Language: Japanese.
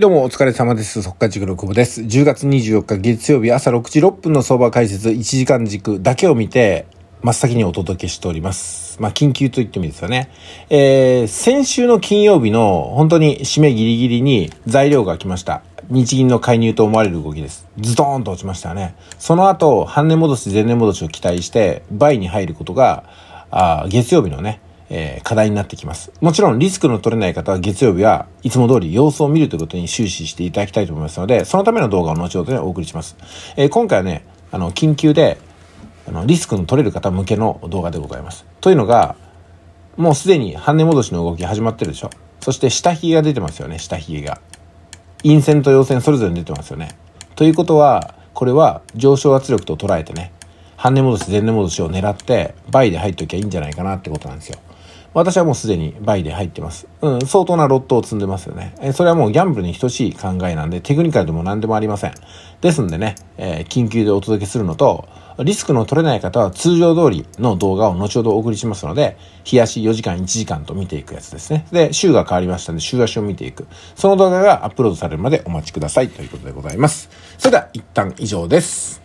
どうもお疲れ様です。速稼塾の久保です。10月24日月曜日朝6時6分の相場解説1時間軸だけを見て真っ先にお届けしております。まあ、緊急と言ってもいいですよね。えー、先週の金曜日の本当に締めギリギリに材料が来ました。日銀の介入と思われる動きです。ズドーンと落ちましたね。その後、半年戻し、前年戻しを期待して、倍に入ることが、あ月曜日のね、えー、課題になってきます。もちろんリスクの取れない方は月曜日はいつも通り様子を見るということに終始していただきたいと思いますので、そのための動画を後ほどね、お送りします。えー、今回はね、あの、緊急で、あの、リスクの取れる方向けの動画でございます。というのが、もうすでに半値戻しの動き始まってるでしょ。そして下髭が出てますよね、下髭が。陰線と陽線それぞれ出てますよね。ということは、これは上昇圧力と捉えてね、半値戻し、前値戻しを狙って、倍で入っときゃいいんじゃないかなってことなんですよ。私はもうすでに倍で入ってます。うん、相当なロットを積んでますよね。えそれはもうギャンブルに等しい考えなんで、テクニカルでも何でもありません。ですんでね、えー、緊急でお届けするのと、リスクの取れない方は通常通りの動画を後ほどお送りしますので、日足4時間1時間と見ていくやつですね。で、週が変わりましたんで、週足を見ていく。その動画がアップロードされるまでお待ちくださいということでございます。それでは、一旦以上です。